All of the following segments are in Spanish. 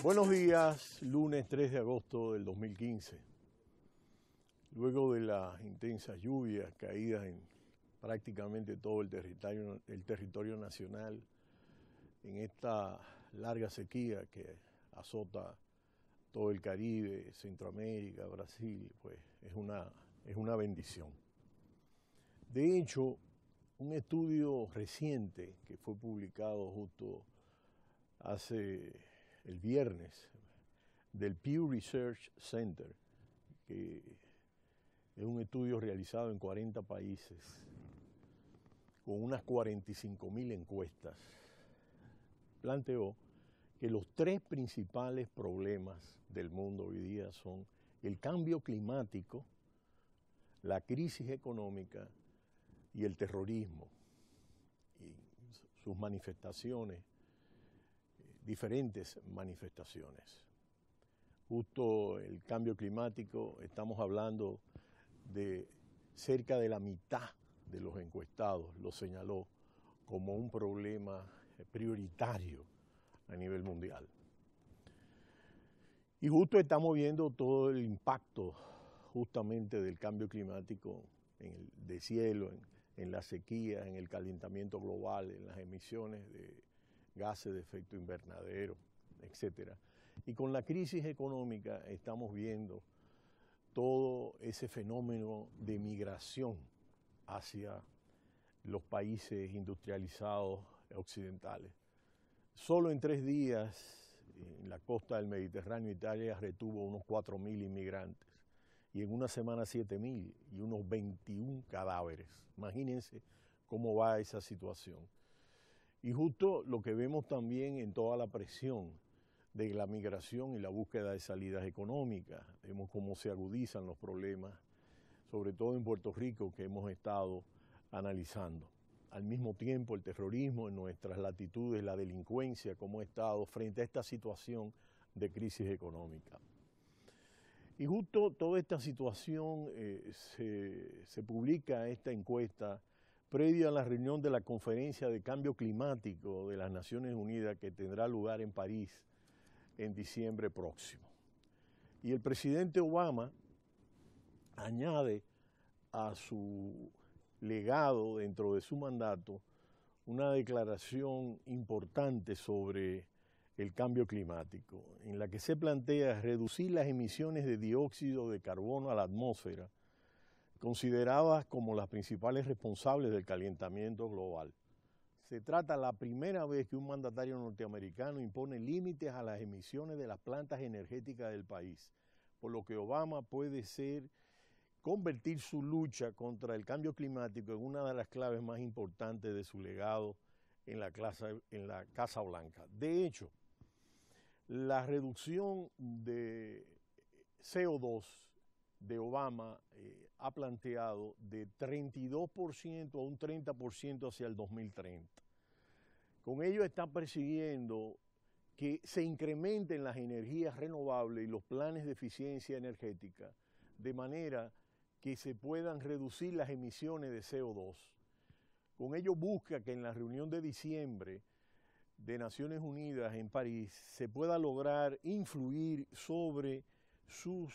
Buenos días, lunes 3 de agosto del 2015. Luego de las intensas lluvias caídas en prácticamente todo el territorio, nacional, en esta larga sequía que azota todo el Caribe, Centroamérica, Brasil, pues es una, es una bendición. De hecho, un estudio reciente que fue publicado justo hace el viernes del Pew Research Center, que es un estudio realizado en 40 países, con unas 45 mil encuestas, planteó que los tres principales problemas del mundo hoy día son el cambio climático, la crisis económica y el terrorismo. Y sus manifestaciones diferentes manifestaciones. Justo el cambio climático, estamos hablando de cerca de la mitad de los encuestados lo señaló como un problema prioritario a nivel mundial. Y justo estamos viendo todo el impacto justamente del cambio climático en el de cielo, en, en la sequía, en el calentamiento global, en las emisiones de gases de efecto invernadero, etc. Y con la crisis económica estamos viendo todo ese fenómeno de migración hacia los países industrializados occidentales. Solo en tres días en la costa del Mediterráneo Italia retuvo unos 4.000 inmigrantes y en una semana 7.000 y unos 21 cadáveres. Imagínense cómo va esa situación. Y justo lo que vemos también en toda la presión de la migración y la búsqueda de salidas económicas. Vemos cómo se agudizan los problemas, sobre todo en Puerto Rico, que hemos estado analizando. Al mismo tiempo, el terrorismo en nuestras latitudes, la delincuencia, como ha estado frente a esta situación de crisis económica. Y justo toda esta situación eh, se, se publica esta encuesta previa a la reunión de la Conferencia de Cambio Climático de las Naciones Unidas que tendrá lugar en París en diciembre próximo. Y el presidente Obama añade a su legado dentro de su mandato una declaración importante sobre el cambio climático, en la que se plantea reducir las emisiones de dióxido de carbono a la atmósfera consideradas como las principales responsables del calentamiento global. Se trata la primera vez que un mandatario norteamericano impone límites a las emisiones de las plantas energéticas del país, por lo que Obama puede ser convertir su lucha contra el cambio climático en una de las claves más importantes de su legado en la, en la Casa Blanca. De hecho, la reducción de CO2 de Obama eh, ha planteado de 32% a un 30% hacia el 2030. Con ello está persiguiendo que se incrementen las energías renovables y los planes de eficiencia energética de manera que se puedan reducir las emisiones de CO2. Con ello busca que en la reunión de diciembre de Naciones Unidas en París se pueda lograr influir sobre sus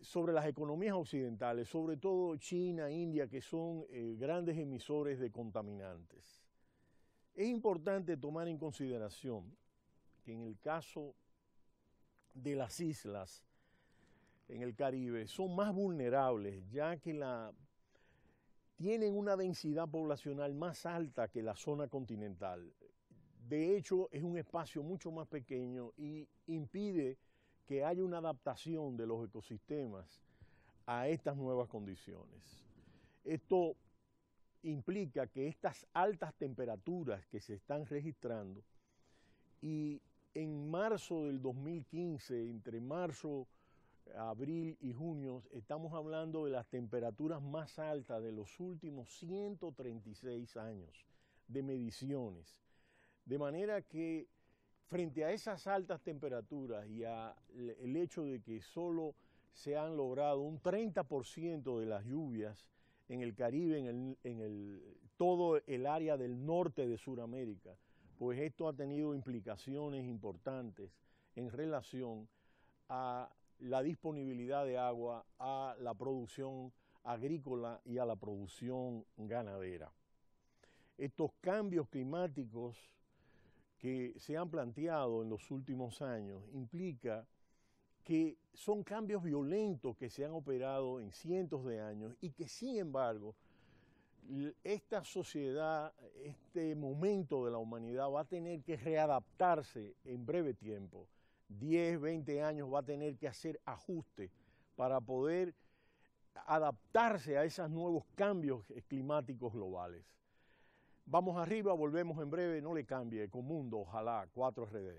sobre las economías occidentales, sobre todo China, India, que son eh, grandes emisores de contaminantes. Es importante tomar en consideración que en el caso de las islas en el Caribe son más vulnerables, ya que la, tienen una densidad poblacional más alta que la zona continental. De hecho, es un espacio mucho más pequeño y impide que haya una adaptación de los ecosistemas a estas nuevas condiciones. Esto implica que estas altas temperaturas que se están registrando y en marzo del 2015, entre marzo, abril y junio, estamos hablando de las temperaturas más altas de los últimos 136 años de mediciones. De manera que frente a esas altas temperaturas y al hecho de que solo se han logrado un 30% de las lluvias en el Caribe, en, todo el área del norte de Sudamérica, pues esto ha tenido implicaciones importantes en relación a la disponibilidad de agua, a la producción agrícola y a la producción ganadera. Estos cambios climáticos que se han planteado en los últimos años implica que son cambios violentos que se han operado en cientos de años y que sin embargo esta sociedad, este momento de la humanidad va a tener que readaptarse en breve tiempo. 10, 20 años va a tener que hacer ajustes para poder adaptarse a esos nuevos cambios climáticos globales. Vamos arriba, volvemos en breve, no le cambie, con Mundo, ojalá, 4RD.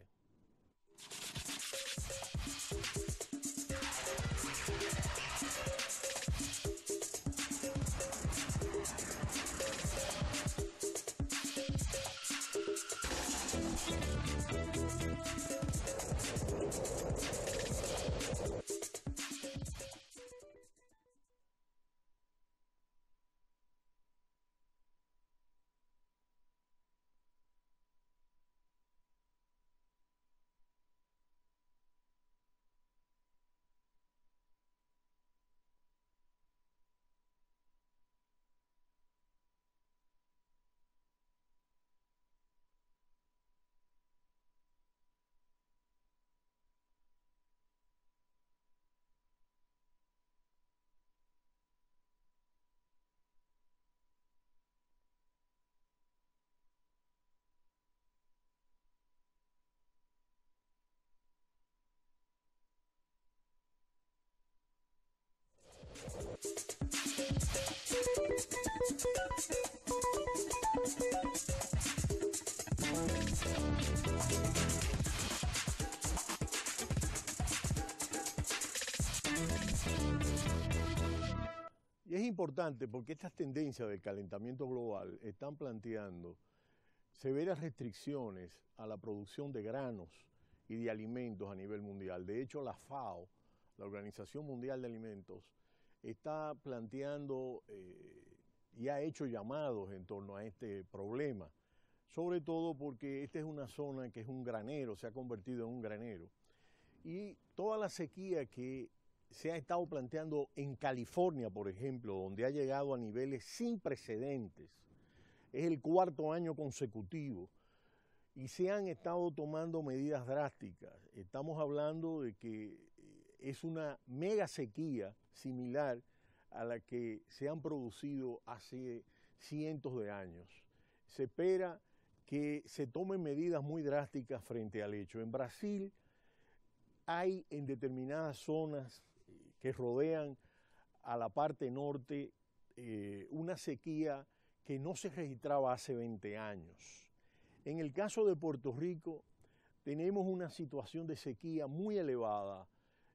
Y es importante porque estas tendencias del calentamiento global están planteando severas restricciones a la producción de granos y de alimentos a nivel mundial. De hecho, la FAO, la Organización Mundial de Alimentos, está planteando eh, y ha hecho llamados en torno a este problema, sobre todo porque esta es una zona que es un granero, se ha convertido en un granero, y toda la sequía que se ha estado planteando en California, por ejemplo, donde ha llegado a niveles sin precedentes, es el cuarto año consecutivo, y se han estado tomando medidas drásticas. Estamos hablando de que eh, es una mega sequía similar a la que se han producido hace cientos de años. Se espera que se tomen medidas muy drásticas frente al hecho. En Brasil hay en determinadas zonas eh, que rodean a la parte norte eh, una sequía que no se registraba hace 20 años. En el caso de Puerto Rico tenemos una situación de sequía muy elevada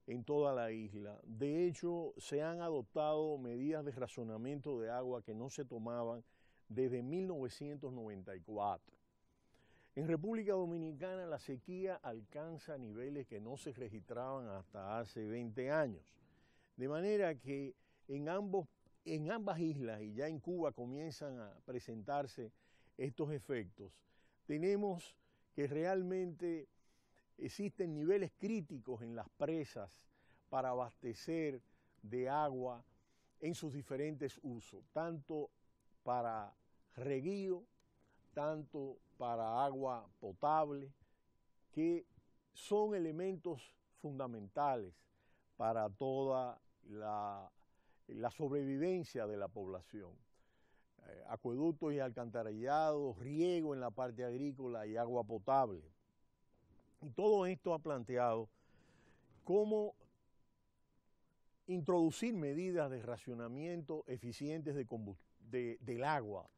en toda la isla. De hecho, se han adoptado medidas de razonamiento de agua que no se tomaban desde 1994. En República Dominicana la sequía alcanza niveles que no se registraban hasta hace 20 años. De manera que en, ambos, en ambas islas y ya en Cuba comienzan a presentarse estos efectos. Tenemos que realmente Existen niveles críticos en las presas para abastecer de agua en sus diferentes usos, tanto para reguío, tanto para agua potable, que son elementos fundamentales para toda la, sobrevivencia de la población. Eh, acueductos y alcantarillados, riego en la parte agrícola y agua potable y todo esto ha planteado cómo introducir medidas de racionamiento eficientes del agua.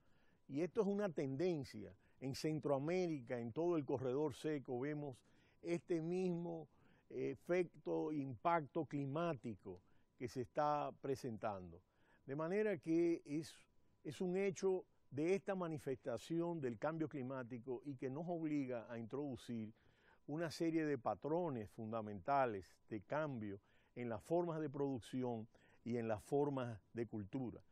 Y esto es una tendencia. En Centroamérica, en todo el corredor seco, vemos este mismo efecto, impacto climático que se está presentando. De manera que es un hecho de esta manifestación del cambio climático y que nos obliga a introducir una serie de patrones fundamentales de cambio en las formas de producción y en las formas de cultura.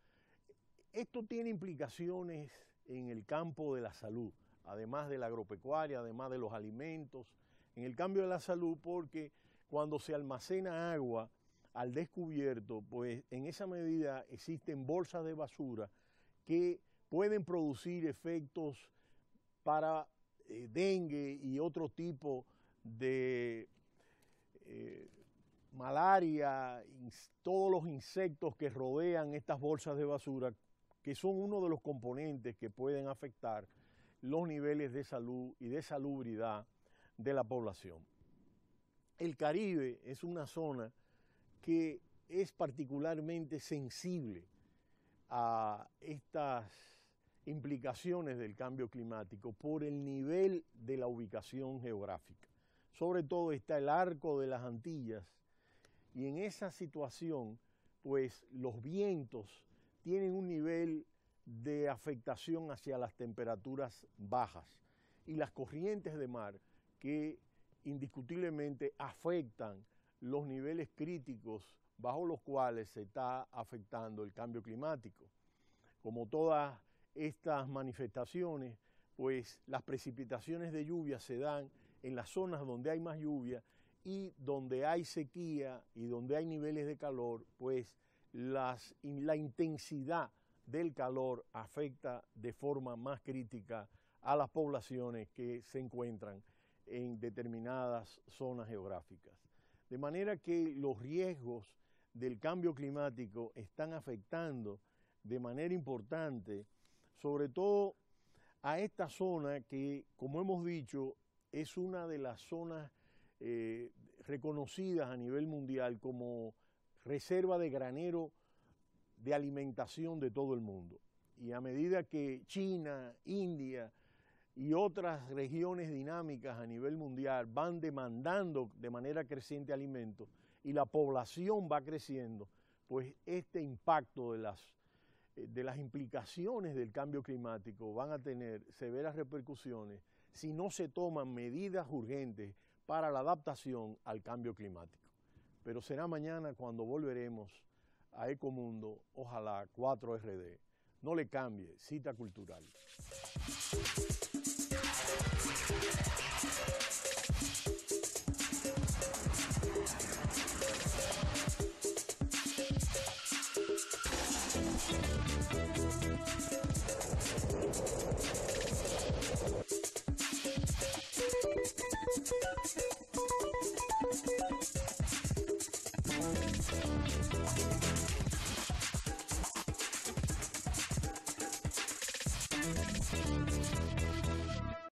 Esto tiene implicaciones en el campo de la salud, además de la agropecuaria, además de los alimentos, en el cambio de la salud porque cuando se almacena agua al descubierto, pues en esa medida existen bolsas de basura que pueden producir efectos para eh, dengue y otro tipo de eh, malaria, todos los insectos que rodean estas bolsas de basura, que son uno de los componentes que pueden afectar los niveles de salud y de salubridad de la población. El Caribe es una zona que es particularmente sensible a estas implicaciones del cambio climático por el nivel de la ubicación geográfica. Sobre todo está el arco de las Antillas y en esa situación pues los vientos tienen un nivel de afectación hacia las temperaturas bajas y las corrientes de mar que indiscutiblemente afectan los niveles críticos bajo los cuales se está afectando el cambio climático. Como todas estas manifestaciones, pues las precipitaciones de lluvia se dan en las zonas donde hay más lluvia y donde hay sequía y donde hay niveles de calor, pues la intensidad del calor afecta de forma más crítica a las poblaciones que se encuentran en determinadas zonas geográficas. De manera que los riesgos del cambio climático están afectando de manera importante sobre todo a esta zona que, como hemos dicho, es una de las zonas eh, reconocidas a nivel mundial como reserva de granero de alimentación de todo el mundo. Y a medida que China, India y otras regiones dinámicas a nivel mundial van demandando de manera creciente alimentos y la población va creciendo, pues este impacto de las eh, de las implicaciones del cambio climático van a tener severas repercusiones si no se toman medidas urgentes para la adaptación al cambio climático. Pero será mañana cuando volveremos a Ecomundo, ojalá 4RD. No le cambie, cita cultural.